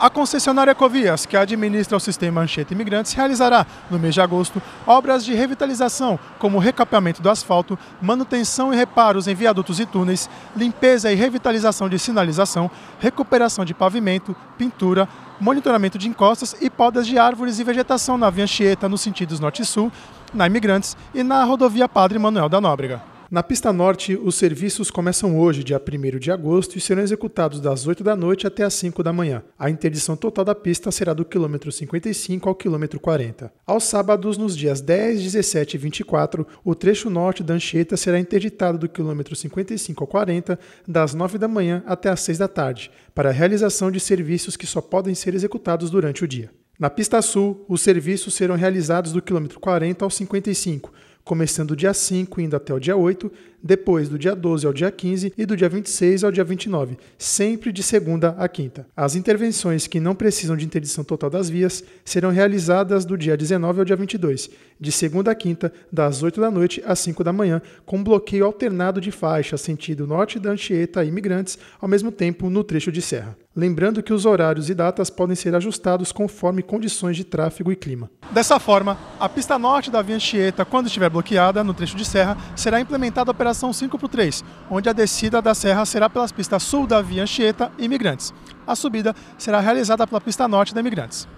A concessionária Ecovias, que administra o sistema Anchieta Imigrantes, realizará, no mês de agosto, obras de revitalização, como recapeamento do asfalto, manutenção e reparos em viadutos e túneis, limpeza e revitalização de sinalização, recuperação de pavimento, pintura, monitoramento de encostas e podas de árvores e vegetação na Via Anchieta, nos sentidos norte e sul, na Imigrantes e na rodovia Padre Manuel da Nóbrega. Na pista norte, os serviços começam hoje, dia 1 de agosto, e serão executados das 8 da noite até as 5 da manhã. A interdição total da pista será do quilômetro 55 ao quilômetro 40. Aos sábados, nos dias 10, 17 e 24, o trecho norte da Anchieta será interditado do quilômetro 55 ao 40, das 9 da manhã até as 6 da tarde, para a realização de serviços que só podem ser executados durante o dia. Na pista sul, os serviços serão realizados do quilômetro 40 ao 55, começando o dia 5 indo até o dia 8, depois do dia 12 ao dia 15 e do dia 26 ao dia 29, sempre de segunda a quinta. As intervenções que não precisam de interdição total das vias serão realizadas do dia 19 ao dia 22, de segunda a quinta, das 8 da noite às 5 da manhã, com bloqueio alternado de faixa sentido norte da Anchieta e imigrantes, ao mesmo tempo no trecho de serra lembrando que os horários e datas podem ser ajustados conforme condições de tráfego e clima. Dessa forma, a pista norte da Via Anchieta, quando estiver bloqueada no trecho de serra, será implementada a operação 5 por 3, onde a descida da serra será pelas pistas sul da Via Anchieta e Imigrantes. A subida será realizada pela pista norte da Imigrantes.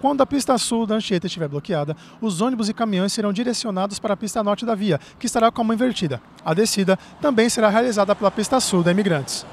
Quando a pista sul da Anchieta estiver bloqueada, os ônibus e caminhões serão direcionados para a pista norte da via, que estará com a mão invertida. A descida também será realizada pela pista sul da Imigrantes.